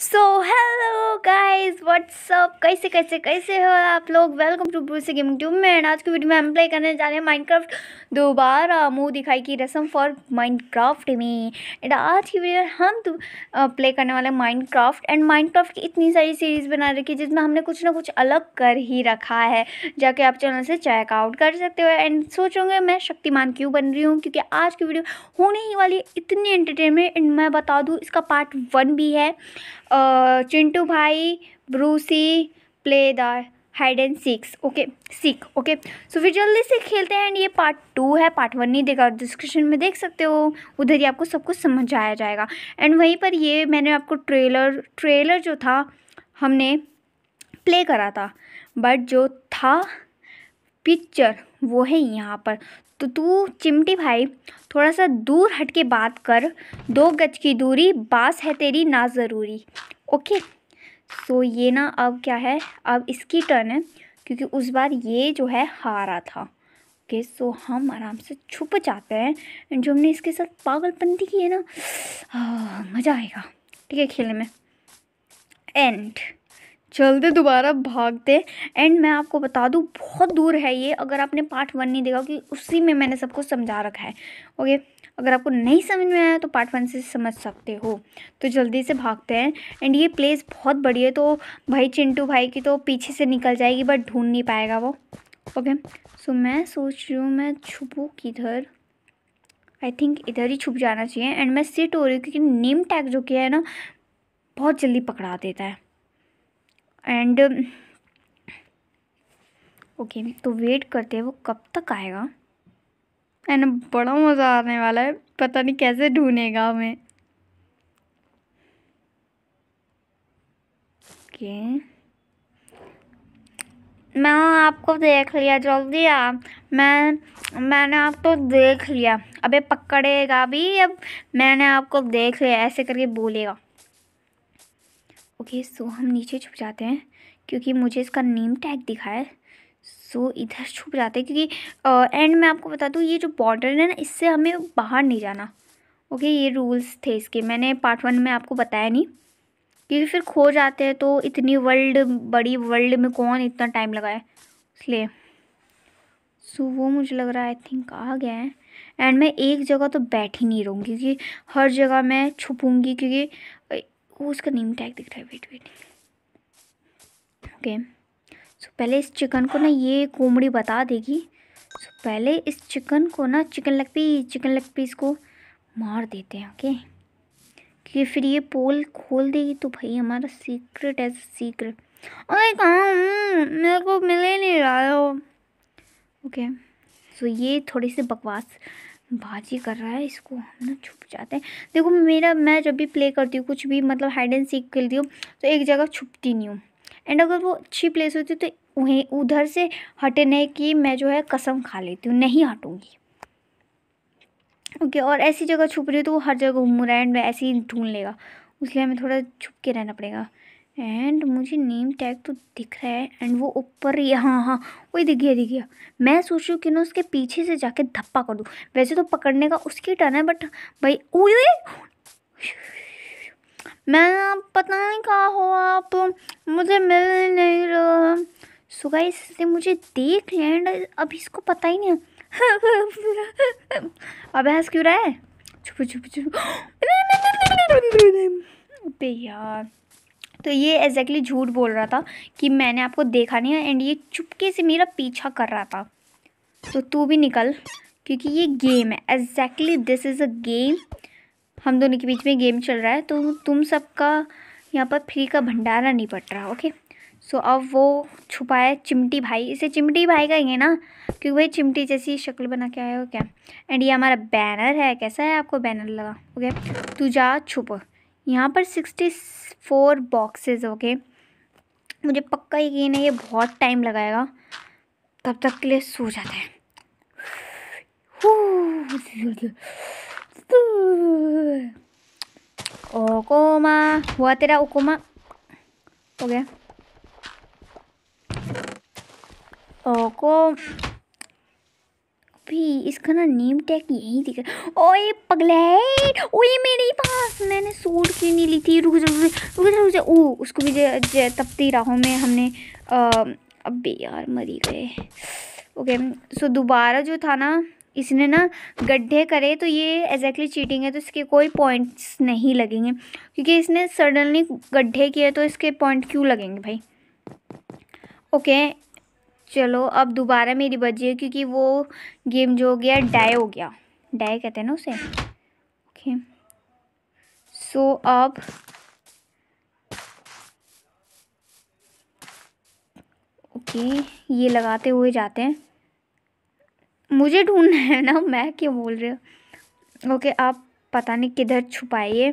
So hello guys what's up कैसे कैसे कैसे हो आप लोग welcome to Bru gaming tube में एंड आज की वीडियो में हम प्ले करने जा रहे हैं माइनक्राफ्ट दोबारा मुंह दिखाई की रसम फॉर माइनक्राफ्ट में एंड आज की वीडियो हम तो प्ले करने वाले हैं माइनक्राफ्ट एंड माइनक्राफ्ट की इतनी सारी सीरीज़ बना रखी है जिसमें हमने कुछ ना कुछ अलग कर ही रखा है जाके आप चैनल से चेकआउट कर सकते हो एंड सोचोगे मैं शक्तिमान क्यों बन रही हूँ क्योंकि आज की वीडियो होने ही वाली इतनी एंटरटेनमेंट एंड मैं बता दूँ इसका पार्ट वन भी है चिंटू भाई Brucie play the hide and seek okay seek okay so फिर जल्दी से खेलते हैं एंड ये पार्ट टू है पार्ट वन नहीं देखा डिस्क्रिप्शन में देख सकते हो उधर ही आपको सब कुछ समझाया जाएगा एंड वहीं पर ये मैंने आपको ट्रेलर ट्रेलर जो था हमने प्ले करा था बट जो था पिक्चर वो है यहाँ पर तो तू चिमटी भाई थोड़ा सा दूर हट के बात कर दो गज की दूरी बास है तेरी ना ज़रूरी ओके सो तो ये ना अब क्या है अब इसकी टर्न है क्योंकि उस बार ये जो है हारा था ओके सो तो हम आराम से छुप जाते हैं एंड जो हमने इसके साथ पागलपंती की है ना आ, मज़ा आएगा ठीक है खेलने में एंड चलते दोबारा भागते एंड मैं आपको बता दूँ बहुत दूर है ये अगर आपने पार्ट वन नहीं देखा कि उसी में मैंने सबको समझा रखा है ओके अगर आपको नहीं समझ में आया तो पार्ट वन से समझ सकते हो तो जल्दी से भागते हैं एंड ये प्लेस बहुत बढ़िया है तो भाई चिंटू भाई की तो पीछे से निकल जाएगी बट ढूंढ नहीं पाएगा वो ओके सो मैं सोच रही हूँ मैं छुपू किधर आई थिंक इधर ही छुप जाना चाहिए एंड मैं सिट हो रही हूँ क्योंकि नेम टैग जो किया है ना बहुत जल्दी पकड़ा देता है एंड ओके okay, तो वेट करते हैं वो कब तक आएगा एंड बड़ा मज़ा आने वाला है पता नहीं कैसे ढूंढेगा हमें ओके मैं आपको देख लिया जल्दी आप मैं मैंने आपको देख लिया अबे पकड़ेगा भी अब मैंने आपको देख लिया ऐसे करके बोलेगा ओके सो हम नीचे छुप जाते हैं क्योंकि मुझे इसका नेम टैग दिखा है सो इधर छुप जाते हैं क्योंकि एंड मैं आपको बता दूँ ये जो बॉर्डर है ना इससे हमें बाहर नहीं जाना ओके ये रूल्स थे इसके मैंने पार्ट वन में आपको बताया नहीं क्योंकि फिर खो जाते हैं तो इतनी वर्ल्ड बड़ी वर्ल्ड में कौन इतना टाइम लगाए इसलिए सो so, वो मुझे लग रहा है आई थिंक आ गया है एंड मैं एक जगह तो बैठ ही नहीं रहूँगी क्योंकि हर जगह मैं छुपूँगी क्योंकि उसका नीम टैग दिख रहा है वेट वेट ओके सो पहले इस चिकन को ना ये कोमड़ी बता देगी सो पहले इस चिकन को ना चिकन लग पीस चिकन लग पीस को मार देते हैं ओके क्योंकि फिर ये पोल खोल देगी तो भाई हमारा सीक्रेट एज सीक्रेट अरे कहाँ मेरे को मिल ही नहीं रहा है ओके सो ये थोड़ी सी बकवास बाजी कर रहा है इसको हम ना छुप जाते हैं देखो मेरा मैं जब भी प्ले करती हूँ कुछ भी मतलब हाइड एंड सीख खेलती हूँ तो एक जगह छुपती नहीं हूँ एंड अगर वो अच्छी प्लेस होती तो वहीं उधर से हटने की मैं जो है कसम खा लेती हूँ नहीं हटूँगी ओके okay, और ऐसी जगह छुप रही हूँ तो वो हर जगह घूम रहा है एंड ऐसे ही ढूंढ लेगा उसके लिए हमें थोड़ा छुप के रहना पड़ेगा एंड मुझे नेम टैग तो दिख रहा है एंड वो ऊपर ही हाँ हाँ वही दिख गया दिख गया मैं सोच रही हूँ कि ना उसके पीछे से जाके धप्पा कर दूँ वैसे तो पकड़ने का उसकी टर्न है बट भाई ओए मैं पता नहीं कहा हो आप मुझे मिल नहीं रहा सुगा इससे मुझे देख लिया एंड अभी इसको पता ही नहीं अब हंस क्यों रहा है छुप छुप छुप यार तो ये एग्जैक्टली झूठ बोल रहा था कि मैंने आपको देखा नहीं है एंड ये चुपके से मेरा पीछा कर रहा था तो तू भी निकल क्योंकि ये गेम है exactly this is a game हम दोनों के बीच में गेम चल रहा है तो तुम सबका यहाँ पर फ्री का भंडारा नहीं पड़ रहा ओके सो so, अब वो छुपा है चिमटी भाई इसे चिमटी भाई का ही है ना क्योंकि भाई चिमटी जैसी शक्ल बना के आया हो क्या एंड ये हमारा बैनर है कैसा है आपको बैनर लगा ओके तू जा छुप यहाँ पर सिक्सटी फोर बॉक्सेस ओके मुझे पक्का यकीन है ये बहुत टाइम लगाएगा तब तक के लिए सो जाते हैं ओकोमा हुआ तेरा ओकोमा हो गया ओको भी इसका ना नेम टैग यही दिख रहा ओए पगले ओए मेरे पास मैंने सूट क्यों नहीं ली थी रुक जा रुक जा रुक जा ओ उसको भी तपती राहों में हमने अब यार मरी गए ओके सो दोबारा जो था ना इसने ना गड्ढे करे तो ये एग्जैक्टली चीटिंग है तो इसके कोई पॉइंट्स नहीं लगेंगे क्योंकि इसने सडनली गड्ढे किए तो इसके पॉइंट क्यों लगेंगे भाई ओके चलो अब दोबारा मेरी बची है क्योंकि वो गेम जो हो गया डाई हो गया डाई कहते हैं ना उसे ओके सो अब ओके ये लगाते हुए जाते हैं मुझे ढूंढना है ना मैं क्यों बोल रही हूँ ओके आप पता नहीं किधर छुपाइए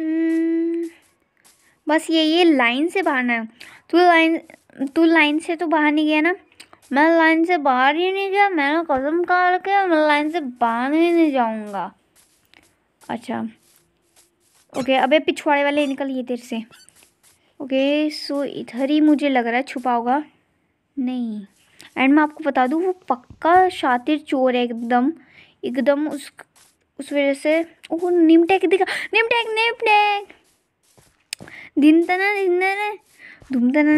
hmm, बस ये ये लाइन से बाहर ना है तो लाइन तू लाइन से तो बाहर नहीं गया ना मैं लाइन से बाहर ही नहीं गया मैंने कसम कहा रखे मैं लाइन से बाहर ही नहीं जाऊँगा अच्छा ओके अबे पिछवाड़े वाले निकलिए तेरे से ओके सो इधर ही मुझे लग रहा है छुपा होगा नहीं एंड मैं आपको बता दूँ वो पक्का शातिर चोर है एकदम एकदम उस उस वजह से ओह टैक दिखा निम टैक दिन तना दिन धूमधना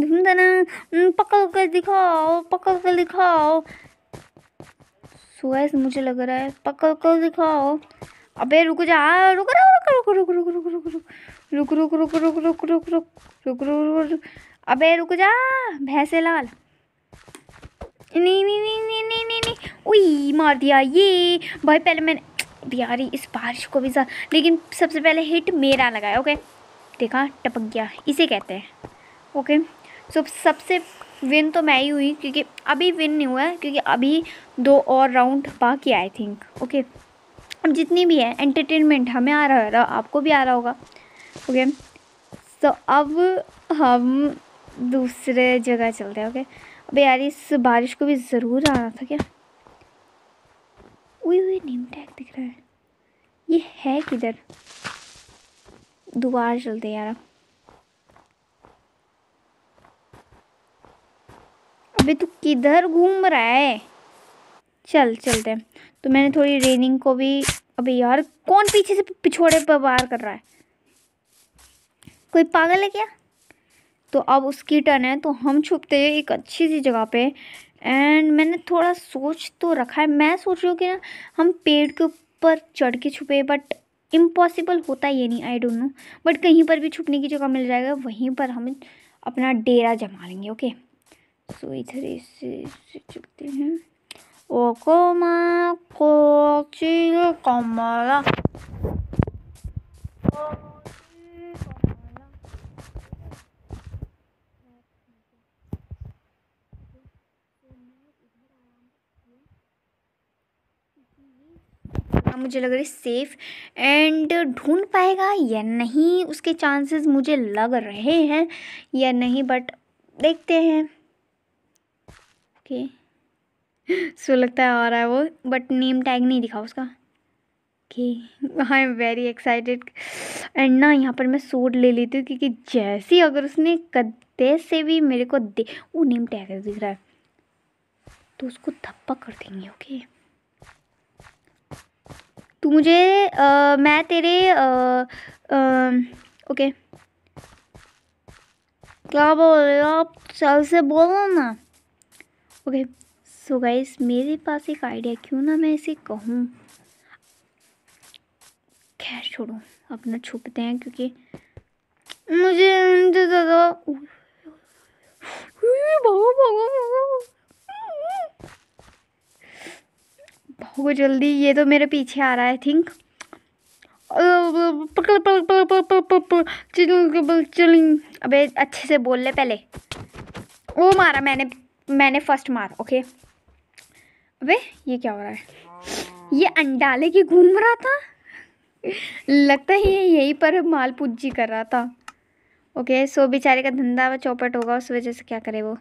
धूमधना पकड़ कर दिखाओ पकड़ कर दिखाओ सुबह मुझे लग रहा है पकड़ कर दिखाओ अबे रुक जा रुक रुक रुक रुक रुक रुक रुक रुक रुक रुक रुक रुक रुक रुक रुक रुक अबे रुक जा भैंसे लाल नहीं नहीं नहीं नहीं नहीं नहीं नहीं मार दिया ये भाई पहले मैंने यार इस बारिश को भी सा लेकिन सबसे पहले हिट मेरा लगाया ओके देखा टपक गया इसे कहते हैं ओके सो सबसे विन तो मैं ही हुई क्योंकि अभी विन नहीं हुआ है क्योंकि अभी दो और राउंड बाकी आई थिंक ओके अब जितनी भी है एंटरटेनमेंट हमें आ रहा है आपको भी आ रहा होगा ओके सो so, अब हम दूसरे जगह चलते हैं ओके अब यार इस बारिश को भी ज़रूर आना था क्या वही वही नीम टैग दिख रहा है ये है किधर दोबारा चलते यार अब अबे तू किधर घूम रहा है चल चलते हैं तो मैंने थोड़ी रेनिंग को भी अबे यार कौन पीछे से पिछोड़े पर वार कर रहा है कोई पागल है क्या तो अब उसकी टर्न है तो हम छुपते हैं एक अच्छी सी जगह पे एंड मैंने थोड़ा सोच तो रखा है मैं सोच रही हूँ कि ना हम पेड़ के ऊपर चढ़ के छुपे बट इम्पॉसिबल होता ये नहीं आई डोंट नो बट कहीं पर भी छुपने की जगह मिल जाएगा वहीं पर हम अपना डेरा जमा लेंगे ओके okay? सो इधर इसे इसे चलते हैं को कोची कमला हाँ, मुझे लग रहा है सेफ एंड ढूंढ पाएगा या नहीं उसके चांसेस मुझे लग रहे हैं या नहीं बट देखते हैं ओके सो लगता है आ रहा है वो बट नेम टैग नहीं दिखा उसका okay I am very excited and ना यहाँ पर मैं सूट ले लेती हूँ क्योंकि जैसे अगर उसने कदे से भी मेरे को दे वो नेम टैग दिख रहा है तो उसको धप्पा कर देंगे ओके okay? तू मुझे आ, मैं तेरे ओके क्या बोल रहे हो आप सर से बोलो ना ओके सो गाइस मेरे पास एक आइडिया क्यों ना मैं इसे कहूँ खैर छोड़ो अपना छुपते हैं क्योंकि मुझे ज़्यादा भागो भागो भागो जल्दी ये तो मेरे पीछे आ रहा है आई थिंक पकड़ अबे अच्छे से बोल ले पहले वो मारा मैंने मैंने फर्स्ट मार ओके अबे ये क्या हो रहा है ये अंडा लेके घूम रहा था लगता है ये यहीं पर माल पूजी कर रहा था ओके सो बेचारे का धंधा चौपट होगा उस वजह से क्या करे वो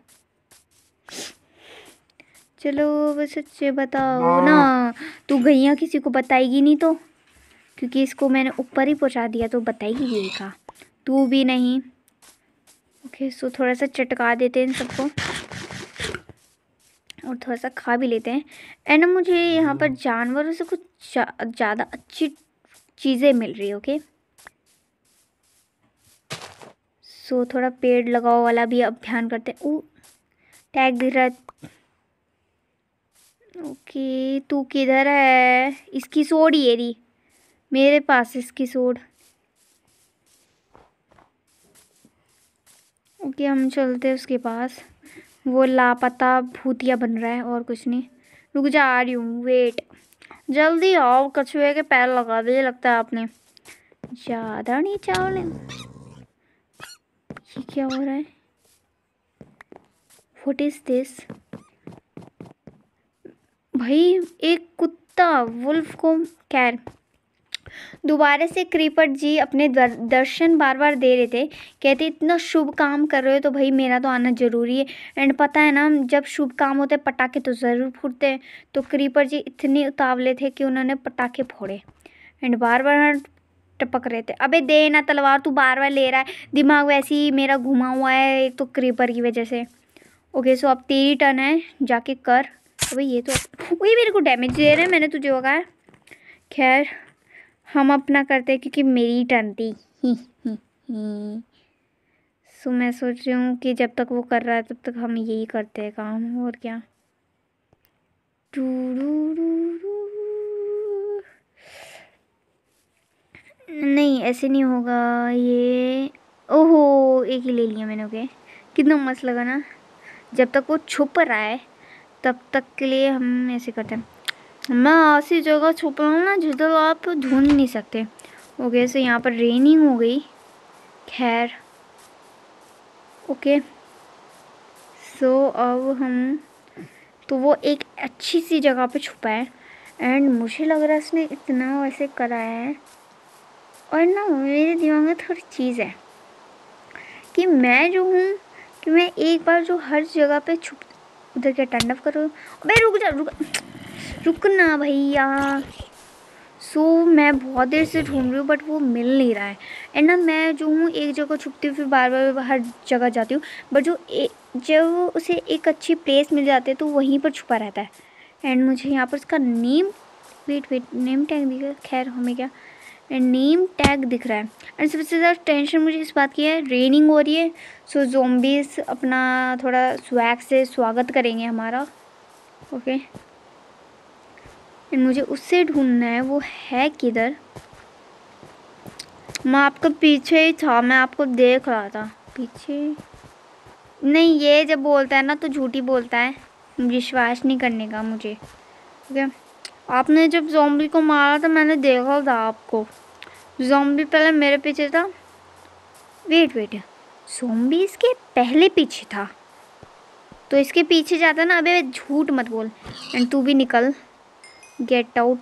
चलो वो सच्चे बताओ हाँ। ना तू गैया किसी को बताएगी नहीं तो क्योंकि इसको मैंने ऊपर ही पहुंचा दिया तो बताएगी ये का तू भी नहीं ओके सो थोड़ा सा चटका देते हैं इन सबको और थोड़ा सा खा भी लेते हैं एंड मुझे यहाँ पर हम्म। जानवरों से कुछ ज़्यादा अच्छी चीज़ें मिल रही ओके सो so, थोड़ा पेड़ लगाओ वाला भी अभियान करते हैं ओ टैग दिख रहा है ओके तू किधर है इसकी सोड ये रही मेरे पास इसकी सोड ओके हम चलते हैं उसके पास वो लापता भूतिया बन रहा है और कुछ नहीं रुक जा आ रही हूँ वेट जल्दी आओ कछुए के पैर लगा दे लगता है आपने ज़्यादा नहीं चावल ये क्या हो रहा है वट इज़ दिस भाई एक कुत्ता वुल्फ को कैर दोबारा से क्रीपट जी अपने दर्शन बार बार दे रहे थे कहते इतना शुभ काम कर रहे हो तो भाई मेरा तो आना ज़रूरी है एंड पता है ना जब शुभ काम होते हैं पटाखे तो ज़रूर फूटते हैं तो क्रीपट जी इतने उतावले थे कि उन्होंने पटाखे फोड़े एंड बार बार टपक रहे थे अबे दे ना तलवार तू बार बार ले रहा है दिमाग वैसे ही मेरा घुमा हुआ है एक तो क्रीपर की वजह से ओके सो अब तेरी टर्न है जाके कर अभी ये तो वही मेरे को डैमेज दे रहे हैं मैंने तुझे होगा खैर हम अपना करते हैं क्योंकि मेरी टर्न थी ही सो मैं सोच रही हूँ कि जब तक वो कर रहा है तब तक हम यही करते हैं काम और क्या टू नहीं ऐसे नहीं होगा ये ओहो एक ही ले लिया मैंने ओके कितना मस्त लगा ना जब तक वो छुप रहा है तब तक के लिए हम ऐसे करते हैं मैं ऐसी जगह छुप रहा हूँ ना जिधर आप ढूंढ नहीं सकते ओके सो यहाँ पर रेनिंग हो गई खैर ओके सो अब हम तो वो एक अच्छी सी जगह पे छुपा है एंड मुझे लग रहा है उसने इतना वैसे कराया है और ना मेरे दिमाग में थोड़ी चीज़ है कि मैं जो हूँ कि मैं एक बार जो हर जगह पे छुप उधर के टंडअप करूँ भाई रुक जा रुक रुकना भैया सो so, मैं बहुत देर से ढूंढ रही हूँ बट वो मिल नहीं रहा है एंड ना मैं जो हूँ एक जगह छुपती हूँ फिर बार बार हर जगह जाती हूँ बट जो ए, जब उसे एक अच्छी प्लेस मिल जाती है तो वहीं पर छुपा रहता है एंड मुझे यहाँ पर उसका name wait wait name tag दिख रहा है खैर हमें क्या एंड नेम टैग दिख रहा है एंड सबसे ज़्यादा टेंशन मुझे इस बात की है रेनिंग हो रही है सो जोम्बिस अपना थोड़ा स्वैग से स्वागत करेंगे हमारा ओके okay. एंड मुझे उससे ढूंढना है वो है किधर मैं आपको पीछे ही था मैं आपको देख रहा था पीछे नहीं ये जब बोलता है ना तो झूठी बोलता है विश्वास नहीं करने का मुझे ठीक है आपने जब जोम्बी को मारा तो मैंने देखा था आपको जोम्बी पहले मेरे पीछे था वेट वेट जोम्बी इसके पहले पीछे था तो इसके पीछे जाता ना अबे झूठ मत बोल एंड तू भी निकल get out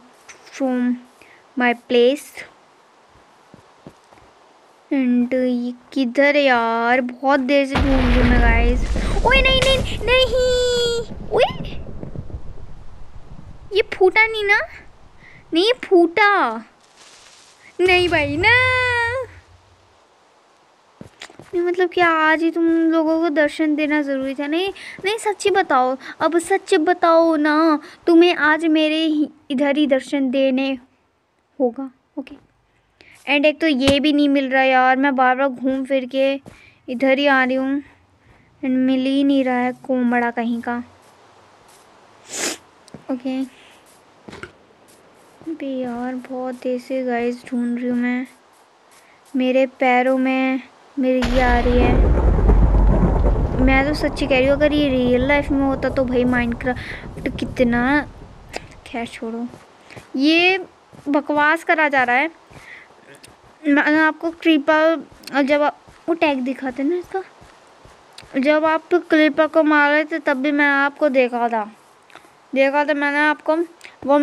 from my place and uh, ये किधर यार बहुत देर से ढूंढ रही मैं गाइस ओए नहीं नहीं नहीं ओए ये फूटा नहीं ना नहीं फूटा नहीं भाई ना नहीं मतलब कि आज ही तुम लोगों को दर्शन देना ज़रूरी था नहीं नहीं सच्ची बताओ अब सच बताओ ना तुम्हें आज मेरे ही इधर ही दर्शन देने होगा ओके एंड एक तो ये भी नहीं मिल रहा यार मैं बार बार घूम फिर के इधर ही आ रही हूँ एंड मिल ही नहीं रहा है कोमड़ा कहीं का ओके भी यार बहुत देर से गाइस ढूंढ रही हूँ मैं मेरे पैरों में मेरी ये आ रही है मैं तो सच्ची कह रही हूँ अगर ये रियल लाइफ में होता तो भाई माइनक्राफ्ट कितना खैर छोड़ो ये बकवास करा जा रहा है मैंने आपको क्रीपा जब आ, वो टैग दिखाते ना इसका जब आप क्रीपा को मार रहे थे तब भी मैं आपको देखा था देखा था मैंने आपको वो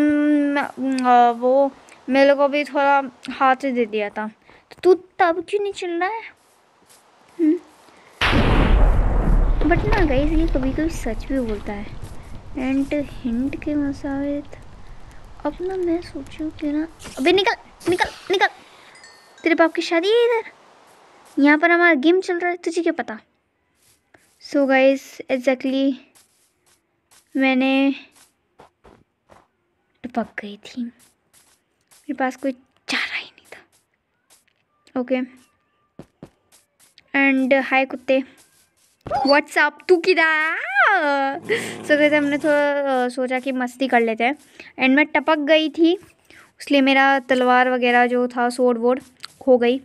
वो मेरे को भी थोड़ा हाथ दे दिया था तो तू तब क्यों नहीं चिल रहा है बट हम्म। ना गई ये कभी कभी सच भी बोलता है एंड हिंट के मसावित अब ना मैं सोचू कि ना अबे निकल निकल निकल तेरे बाप की शादी है इधर यहाँ पर हमारा गेम चल रहा है तुझे क्या पता सो गाइस एग्जैक्टली मैंने टपक गई थी मेरे पास कोई चारा ही नहीं था okay okay. And hi uh, कुत्ते व्हाट्सअप तू किधर सो कहते हमने थोड़ा uh, सोचा कि मस्ती कर लेते हैं एंड मैं टपक गई थी इसलिए मेरा तलवार वगैरह जो था सोड वोड खो गई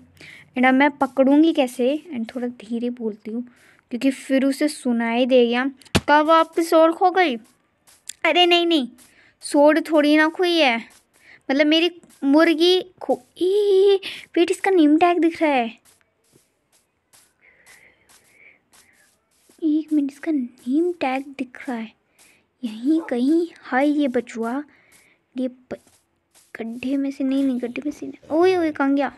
एंड अब मैं पकड़ूंगी कैसे एंड थोड़ा धीरे बोलती हूँ क्योंकि फिर उसे सुनाई दे गया कब आपकी सोड खो गई अरे नहीं नहीं सोड थोड़ी ना खोई है मतलब मेरी मुर्गी खो ई वेट इसका नीम टैग दिख रहा है एक मिनट इसका नेम टैग दिख रहा है यहीं कहीं हाय ये बचुआ ये गड्ढे में से नहीं नहीं गड्ढे में से नहीं ओए ओए कहाँ गया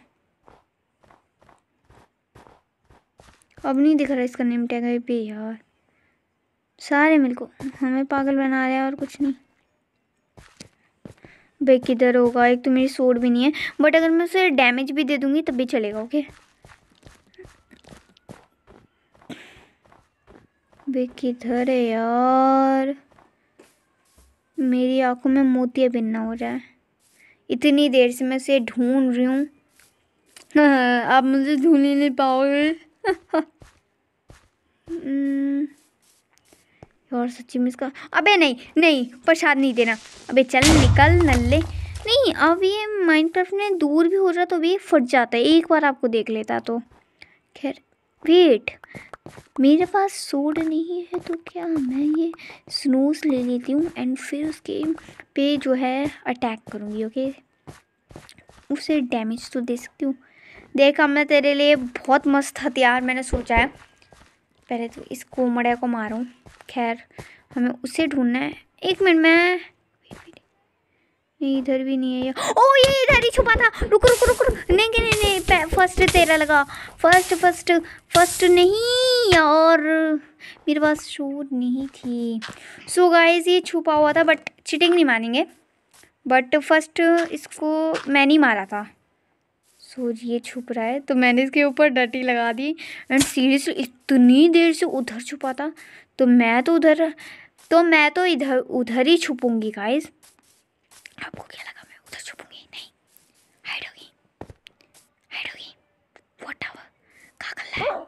अब नहीं दिख रहा इसका नेम टैग है पे यार सारे मिल को हमें पागल बना रहे हैं और कुछ नहीं बे किधर होगा एक तो मेरी सोड भी नहीं है बट अगर मैं उसे डैमेज भी दे दूँगी तब भी चलेगा ओके वे किधर है यार मेरी आंखों में मोतिया बिन्ना हो रहा है इतनी देर से मैं उसे ढूंढ रही हूँ आप मुझे ढूंढ ही नहीं पाओगे और हम्म। सच्ची में इसका अबे नहीं नहीं प्रसाद नहीं देना अबे चल निकल नल्ले नहीं अब ये माइनक्राफ्ट में दूर भी हो रहा तो भी फट जाता है एक बार आपको देख लेता तो खैर वेट मेरे पास सोड नहीं है तो क्या मैं ये स्नूज ले लेती हूँ एंड फिर उसके पे जो है अटैक करूँगी ओके उसे डैमेज तो दे सकती हूँ देखा मैं तेरे लिए बहुत मस्त हथियार मैंने सोचा है पहले तो इस कोमड़े को मारूँ खैर हमें उसे ढूंढना है एक मिनट मैं नहीं इधर भी नहीं है ये ओ ये इधर ही छुपा था रुक रुक रुक रुक नहीं नहीं नहीं, फर्स्ट तेरा लगा फर्स्ट फर्स्ट फर्स्ट नहीं और मेरे पास शूट नहीं थी सो so गाइस ये छुपा हुआ था बट चिटिंग नहीं मानेंगे बट फर्स्ट इसको मैंने ही मारा था सो so, ये छुप रहा है तो मैंने इसके ऊपर डटी लगा दी एंड सीरियसली इतनी देर से उधर छुपा था तो मैं तो उधर तो मैं तो इधर उधर ही छुपूंगी गाइज़ आपको क्या लगा मैं उधर छुपूंगी नहीं हाइड होगी हाइड होगी कहाँ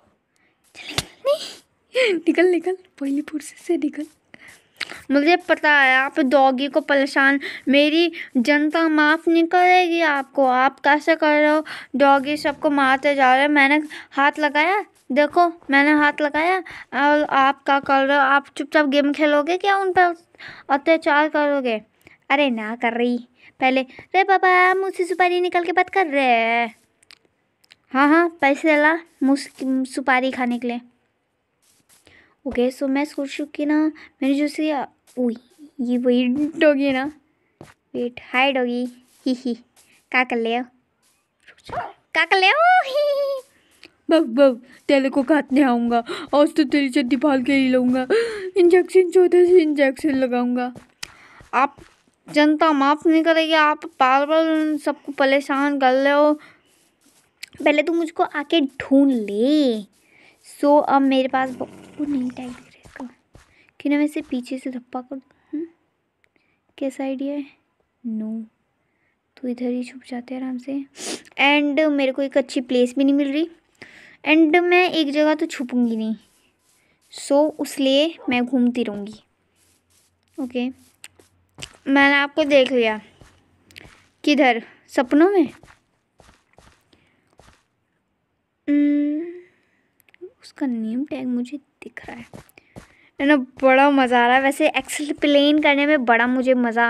कर निकल निकल पहली पुरसे से निकल मुझे पता है आप डॉगी को परेशान मेरी जनता माफ़ नहीं करेगी आपको आप कैसे कर रहे हो डॉगी सबको मारते जा रहे हो मैंने हाथ लगाया देखो मैंने हाथ लगाया और आप क्या कर रहे हो आप चुपचाप गेम खेलोगे क्या उन पर अत्याचार करोगे अरे ना कर रही पहले रे पापा मुझसे सुपारी निकल के बात कर रहे हैं हाँ हाँ पैसे ला मुझ सुपारी खाने के लिए ओके सो मैं सोच चुकी ना मैंने जो से ओ ये वही डोगी ना वेट हाय डोगी ही ही का कर ले का कर ले बब बब तेरे को काटने आऊँगा आज तो तेरी चड्डी फाल के ही लूँगा इंजेक्शन चौथे से इंजेक्शन लगाऊंगा आप जनता माफ़ नहीं करेगी आप बार बार सबको परेशान कर रहे हो पहले तो मुझको आके ढूंढ ले सो so, अब मेरे पास वो नहीं टाइम रहेगा क्यों ना मैं इसे पीछे से धप्पा कर दूँ हम्म? कैसा आइडिया है नो no. तो इधर ही छुप जाते आराम से एंड मेरे को एक अच्छी प्लेस भी नहीं मिल रही एंड मैं एक जगह तो छुपूंगी नहीं सो so, उस मैं घूमती रहूँगी ओके okay. मैंने आपको देख लिया किधर सपनों में उसका नेम टैग मुझे दिख रहा है ना बड़ा मज़ा आ रहा है वैसे एक्सप्लेन करने में बड़ा मुझे मज़ा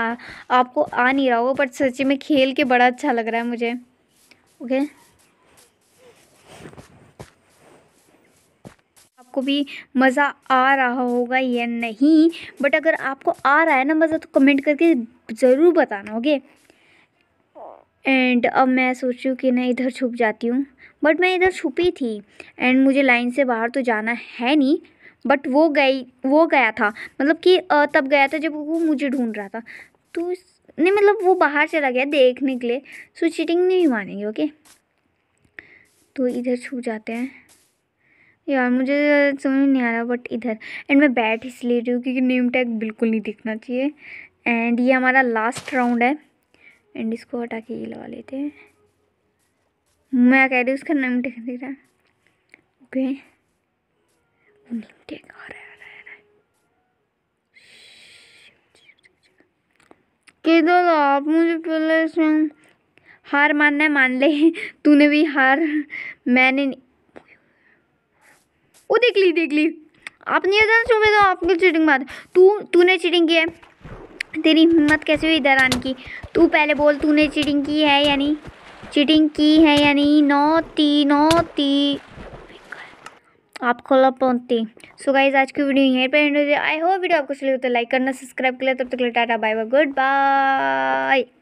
आपको आ नहीं रहा होगा बट सच्ची में खेल के बड़ा अच्छा लग रहा है मुझे ओके okay? आपको भी मज़ा आ रहा होगा या नहीं बट अगर आपको आ रहा है ना मज़ा तो कमेंट करके ज़रूर बताना ओके एंड अब मैं सोच रही हूँ कि ना इधर छुप जाती हूँ बट मैं इधर छुपी थी एंड मुझे लाइन से बाहर तो जाना है नहीं बट वो गई वो गया था मतलब कि तब गया था जब वो मुझे ढूंढ रहा था तो नहीं मतलब वो बाहर चला गया देखने के लिए सो चीटिंग नहीं मानेंगे ओके तो इधर छुप जाते हैं यार मुझे समझ नहीं आ रहा बट इधर एंड मैं बैठ इसलिए रही हूँ क्योंकि नेम टैग बिल्कुल नहीं दिखना चाहिए एंड ये हमारा लास्ट राउंड है एंड इसको हटा के ये लगा लेते हैं मैं कह रही हूँ उसका नेम टैग दिख रहा है ओके नेम टैग आ रहा है आप मुझे पहले हार मानना है मान ले तूने भी हार मैंने वो देख ली देख ली आपने अगर सुबह तो आपको चीटिंग मार तू तूने चीटिंग की है तेरी हिम्मत कैसे हुई इधर आने की तू पहले बोल तूने चीटिंग की है यानी चीटिंग की है यानी नौ ती नौ ती आप खोला पहुंचती सो गाइज आज की वीडियो यहीं पर एंड आई होप वीडियो आपको चलिए तो लाइक करना सब्सक्राइब कर लिया तब तक tata bye bye good bye